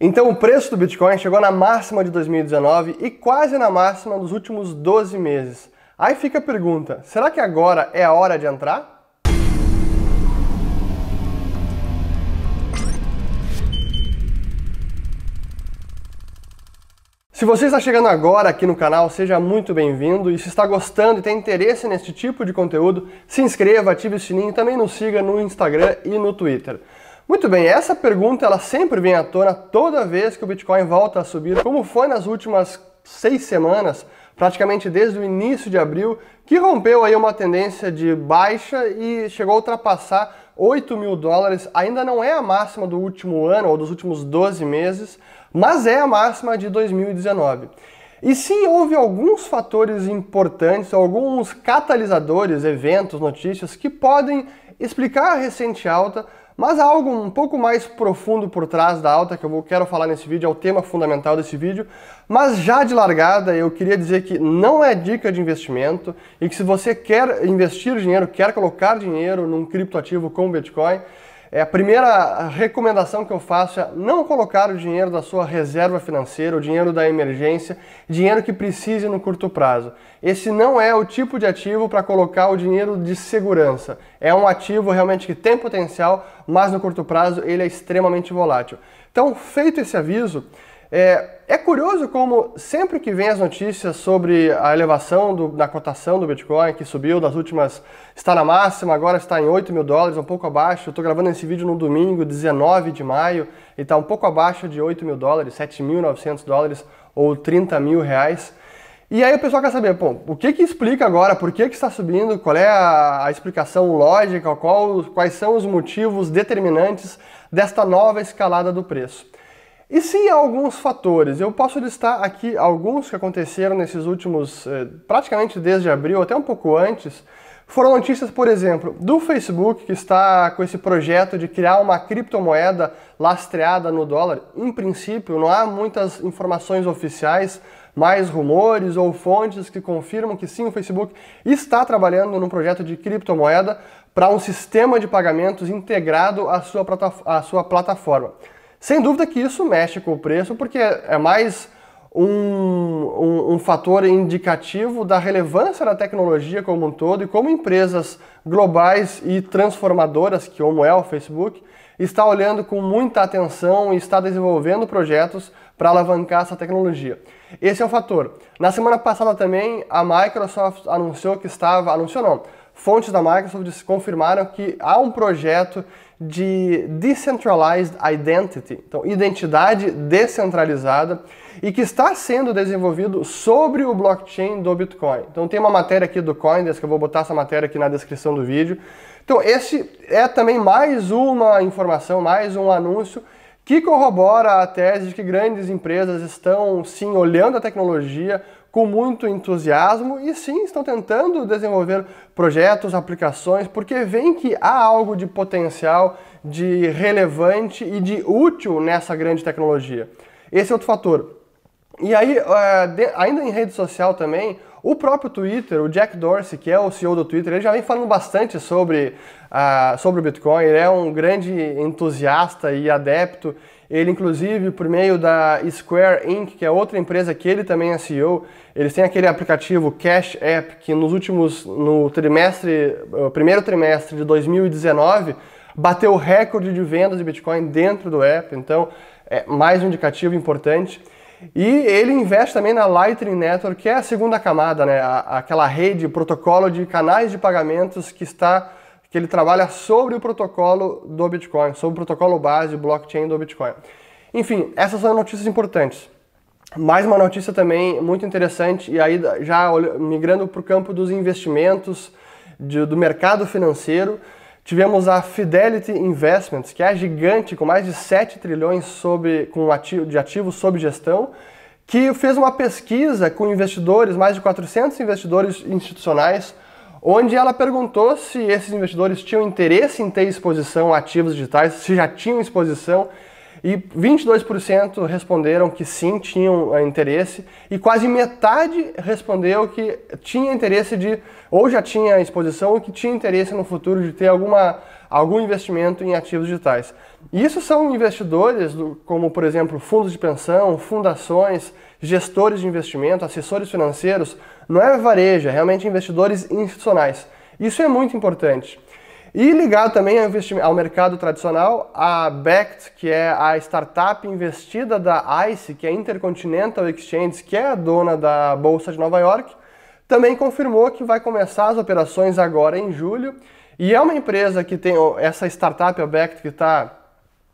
Então o preço do Bitcoin chegou na máxima de 2019 e quase na máxima dos últimos 12 meses. Aí fica a pergunta: será que agora é a hora de entrar? Se você está chegando agora aqui no canal, seja muito bem-vindo. E se está gostando e tem interesse nesse tipo de conteúdo, se inscreva, ative o sininho e também nos siga no Instagram e no Twitter. Muito bem, essa pergunta ela sempre vem à tona toda vez que o Bitcoin volta a subir, como foi nas últimas seis semanas, praticamente desde o início de abril, que rompeu aí uma tendência de baixa e chegou a ultrapassar 8 mil dólares. Ainda não é a máxima do último ano ou dos últimos 12 meses, mas é a máxima de 2019. E sim houve alguns fatores importantes, alguns catalisadores, eventos, notícias que podem explicar a recente alta, mas há algo um pouco mais profundo por trás da alta que eu quero falar nesse vídeo, é o tema fundamental desse vídeo. Mas já de largada, eu queria dizer que não é dica de investimento e que se você quer investir dinheiro, quer colocar dinheiro num criptoativo como o Bitcoin, é a primeira recomendação que eu faço é não colocar o dinheiro da sua reserva financeira, o dinheiro da emergência, dinheiro que precise no curto prazo. Esse não é o tipo de ativo para colocar o dinheiro de segurança. É um ativo realmente que tem potencial, mas no curto prazo ele é extremamente volátil. Então, feito esse aviso, é, é, curioso como sempre que vem as notícias sobre a elevação do, da cotação do Bitcoin, que subiu das últimas, está na máxima, agora está em 8 mil dólares, um pouco abaixo. Eu estou gravando esse vídeo no domingo, 19 de maio, e está um pouco abaixo de 8 mil dólares, 7.900 dólares ou 30 mil reais. E aí o pessoal quer saber, bom, o que que explica agora, por que que está subindo, qual é a, a explicação lógica, qual, quais são os motivos determinantes desta nova escalada do preço. E sim, alguns fatores. Eu posso listar aqui alguns que aconteceram nesses últimos, eh, praticamente desde abril, até um pouco antes. Foram notícias, por exemplo, do Facebook, que está com esse projeto de criar uma criptomoeda lastreada no dólar. Em princípio, não há muitas informações oficiais, mais rumores ou fontes que confirmam que sim, o Facebook está trabalhando num projeto de criptomoeda para um sistema de pagamentos integrado à sua, à sua plataforma. Sem dúvida que isso mexe com o preço, porque é mais um, um, um, fator indicativo da relevância da tecnologia como um todo e como empresas globais e transformadoras, que como é o Facebook, está olhando com muita atenção e está desenvolvendo projetos para alavancar essa tecnologia. Esse é um fator. Na semana passada também, a Microsoft anunciou que estava... Anunciou não. Fontes da Microsoft confirmaram que há um projeto de Decentralized Identity, então identidade descentralizada, e que está sendo desenvolvido sobre o blockchain do Bitcoin. Então tem uma matéria aqui do Coindesk, eu vou botar essa matéria aqui na descrição do vídeo. Então esse é também mais uma informação, mais um anúncio que corrobora a tese de que grandes empresas estão sim olhando a tecnologia com muito entusiasmo e sim estão tentando desenvolver projetos, aplicações, porque veem que há algo de potencial, de relevante e de útil nessa grande tecnologia. Esse é outro fator. E aí, eh, ainda em rede social também, o próprio Twitter, o Jack Dorsey, que é o CEO do Twitter, ele já vem falando bastante sobre, uh, sobre o Bitcoin, ele é um grande entusiasta e adepto ele, inclusive, por meio da Square Inc., que é outra empresa que ele também é CEO, eles têm aquele aplicativo Cash App que nos últimos, no trimestre, eh, primeiro trimestre de 2019, bateu o recorde de vendas de Bitcoin dentro do app. Então, é mais um indicativo importante. E ele investe também na Lightning Network, que é a segunda camada, né? aquela rede, protocolo de canais de pagamentos que está que ele trabalha sobre o protocolo do Bitcoin, sobre o protocolo base, o blockchain do Bitcoin. Enfim, essas são notícias importantes. Mais uma notícia também muito interessante, e aí já migrando para o campo dos investimentos, de, do mercado financeiro, tivemos a Fidelity Investments, que é a gigante com mais de 7 trilhões sobre, com ativo, de ativos sob gestão, que fez uma pesquisa com investidores, mais de 400 investidores institucionais, onde ela perguntou se esses investidores tinham interesse em ter exposição a ativos digitais, se já tinham exposição, e 22% responderam que sim, tinham eh, interesse, e quase metade respondeu que tinha interesse de, ou já tinha exposição, ou que tinha interesse no futuro de ter alguma, algum investimento em ativos digitais. E isso são investidores, como por exemplo fundos de pensão, fundações, gestores de investimento, assessores financeiros, não é varejo, é realmente investidores institucionais. Isso é muito importante. E ligado também ao, ao mercado tradicional, a BECT, que é a startup investida da ICE, que é a Intercontinental Exchange, que é a dona da Bolsa de Nova York, também confirmou que vai começar as operações agora em julho. E é uma empresa que tem essa startup, a BECT, que tá,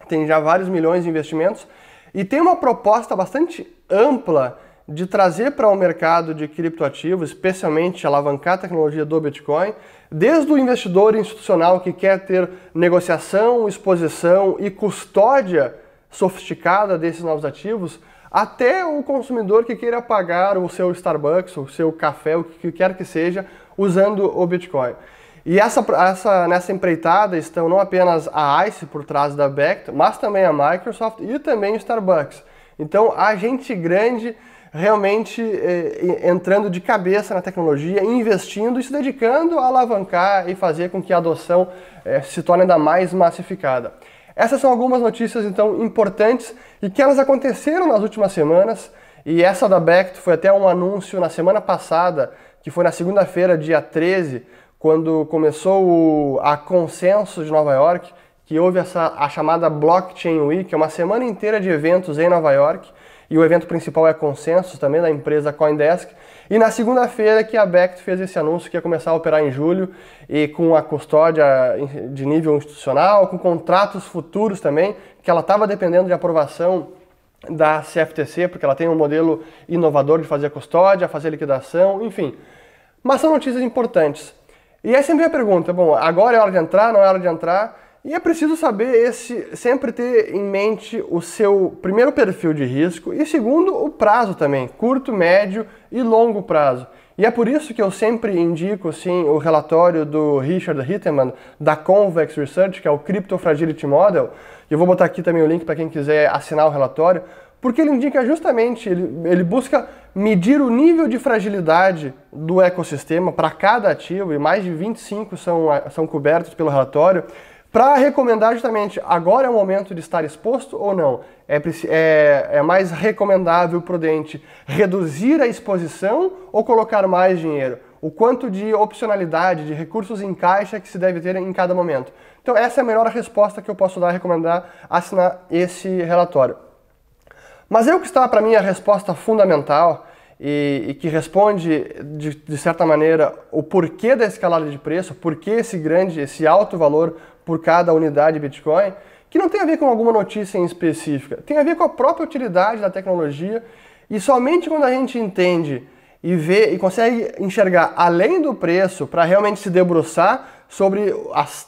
tem já vários milhões de investimentos e tem uma proposta bastante ampla de trazer para o mercado de criptoativos, especialmente alavancar a tecnologia do Bitcoin, desde o investidor institucional que quer ter negociação, exposição e custódia sofisticada desses novos ativos, até o consumidor que queira pagar o seu Starbucks, o seu café, o que quer que seja, usando o Bitcoin. E essa, essa, nessa empreitada estão não apenas a ICE por trás da Becton, mas também a Microsoft e também o Starbucks. Então, a gente grande realmente eh, entrando de cabeça na tecnologia, investindo e se dedicando a alavancar e fazer com que a adoção eh, se torne ainda mais massificada. Essas são algumas notícias então importantes e que elas aconteceram nas últimas semanas. E essa da Becto foi até um anúncio na semana passada, que foi na segunda-feira, dia 13, quando começou o, a Consenso de Nova York, que houve essa, a chamada Blockchain Week, é uma semana inteira de eventos em Nova York, e o evento principal é Consenso também, da empresa Coindesk. E na segunda-feira que a Bect fez esse anúncio que ia começar a operar em julho, e com a custódia de nível institucional, com contratos futuros também, que ela estava dependendo de aprovação da CFTC, porque ela tem um modelo inovador de fazer custódia, fazer liquidação, enfim. Mas são notícias importantes. E aí sempre a pergunta, bom, agora é hora de entrar, não é hora de entrar? E é preciso saber esse, sempre ter em mente o seu primeiro perfil de risco e segundo o prazo também, curto, médio e longo prazo. E é por isso que eu sempre indico assim, o relatório do Richard Hitteman da Convex Research, que é o Crypto Fragility Model. Eu vou botar aqui também o link para quem quiser assinar o relatório, porque ele indica justamente, ele, ele busca medir o nível de fragilidade do ecossistema para cada ativo, e mais de 25 são, é, são cobertos pelo relatório, para recomendar justamente agora é o momento de estar exposto ou não. É, é, é mais recomendável, prudente, reduzir a exposição ou colocar mais dinheiro? O quanto de opcionalidade, de recursos em caixa que se deve ter em cada momento? Então, essa é a melhor resposta que eu posso dar, recomendar assinar esse relatório. Mas é o que está para mim a resposta fundamental e, e que responde de, de, certa maneira o porquê da escalada de preço, porquê esse grande, esse alto valor por cada unidade de Bitcoin, que não tem a ver com alguma notícia em específica, tem a ver com a própria utilidade da tecnologia e somente quando a gente entende e vê e consegue enxergar além do preço para realmente se debruçar sobre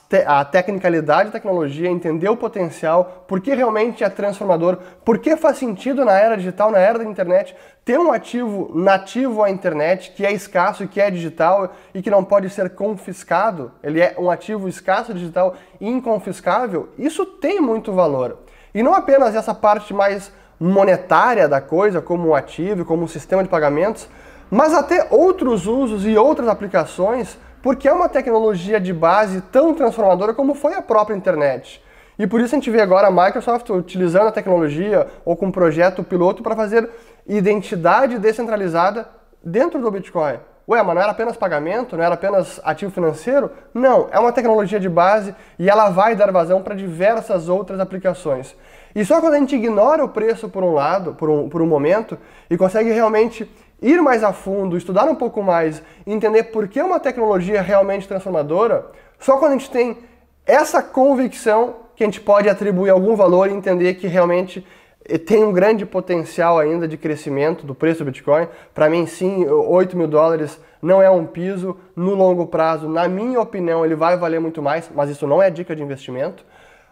te a tecnicalidade da tecnologia, entender o potencial, por que realmente é transformador, por que faz sentido na era digital, na era da internet, ter um ativo nativo à internet que é escasso e que é digital e que não pode ser confiscado, ele é um ativo escasso digital e inconfiscável, isso tem muito valor. E não apenas essa parte mais monetária da coisa, como um ativo, como um sistema de pagamentos, mas até outros usos e outras aplicações porque é uma tecnologia de base tão transformadora como foi a própria internet. E por isso a gente vê agora a Microsoft utilizando a tecnologia ou com um projeto piloto para fazer identidade descentralizada dentro do Bitcoin. Ué, mas não era apenas pagamento, não era apenas ativo financeiro? Não, é uma tecnologia de base e ela vai dar vazão para diversas outras aplicações. E só quando a gente ignora o preço por um lado, por um, por um momento, e consegue realmente ir mais a fundo, estudar um pouco mais, entender por que uma tecnologia é realmente transformadora, só quando a gente tem essa convicção que a gente pode atribuir algum valor e entender que realmente eh, tem um grande potencial ainda de crescimento do preço do Bitcoin. Para mim, sim, 8 mil dólares não é um piso. No longo prazo, na minha opinião, ele vai valer muito mais, mas isso não é dica de investimento.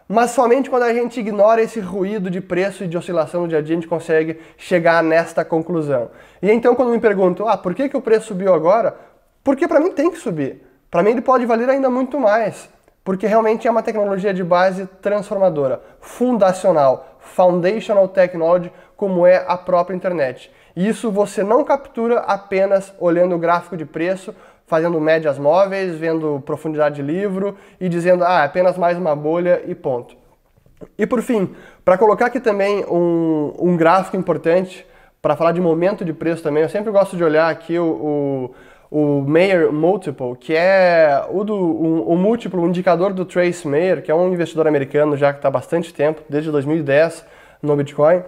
Mas somente quando a gente ignora esse ruído de preço e de oscilação do dia a dia, a gente consegue chegar nesta conclusão. E então quando me perguntam, ah, por que, que o preço subiu agora? Porque para mim tem que subir. Para mim ele pode valer ainda muito mais. Porque realmente é uma tecnologia de base transformadora, fundacional, foundational technology, como é a própria internet. E isso você não captura apenas olhando o gráfico de preço fazendo médias móveis, vendo profundidade de livro e dizendo, ah, é apenas mais uma bolha e ponto. E por fim, para colocar aqui também um, um gráfico importante para falar de momento de preço também, eu sempre gosto de olhar aqui o, o, o Mayer Multiple, que é o, do, o, o múltiplo, o indicador do Trace Mayer, que é um investidor americano já que está há bastante tempo, desde 2010 no Bitcoin,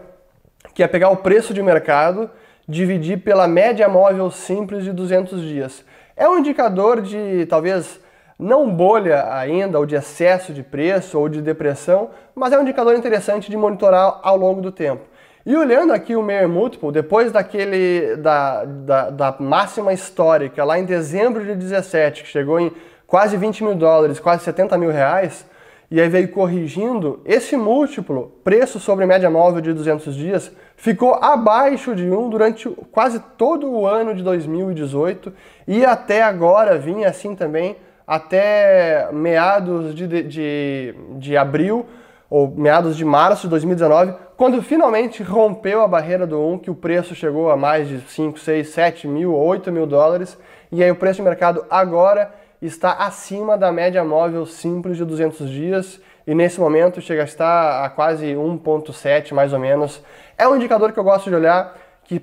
que é pegar o preço de mercado, dividir pela média móvel simples de 200 dias. É um indicador de talvez não bolha ainda, ou de excesso de preço, ou de depressão, mas é um indicador interessante de monitorar ao longo do tempo. E olhando aqui o Mayer Multiple, depois daquele da, da, da máxima histórica, lá em dezembro de 17, que chegou em quase 20 mil dólares, quase 70 mil reais, e aí veio corrigindo, esse múltiplo, preço sobre média móvel de 200 dias, ficou abaixo de 1 durante quase todo o ano de 2018 e até agora vinha assim também até meados de, de, de abril ou meados de março de 2019, quando finalmente rompeu a barreira do 1, que o preço chegou a mais de 5, 6, 7 mil, 8 mil dólares, e aí o preço de mercado agora está acima da média móvel simples de 200 dias e nesse momento chega a estar a quase 1.7 mais ou menos. É um indicador que eu gosto de olhar, que,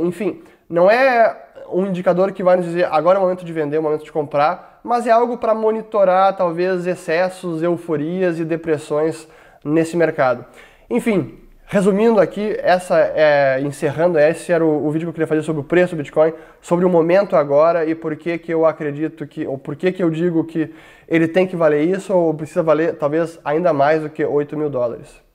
enfim, não é um indicador que vai nos dizer agora é o momento de vender, é o momento de comprar, mas é algo para monitorar talvez excessos, euforias e depressões nesse mercado. Enfim, Resumindo aqui, essa é, encerrando, esse era o, o, vídeo que eu queria fazer sobre o preço do Bitcoin, sobre o momento agora e por que, que eu acredito que, ou por que, que eu digo que ele tem que valer isso ou precisa valer talvez ainda mais do que 8 mil dólares.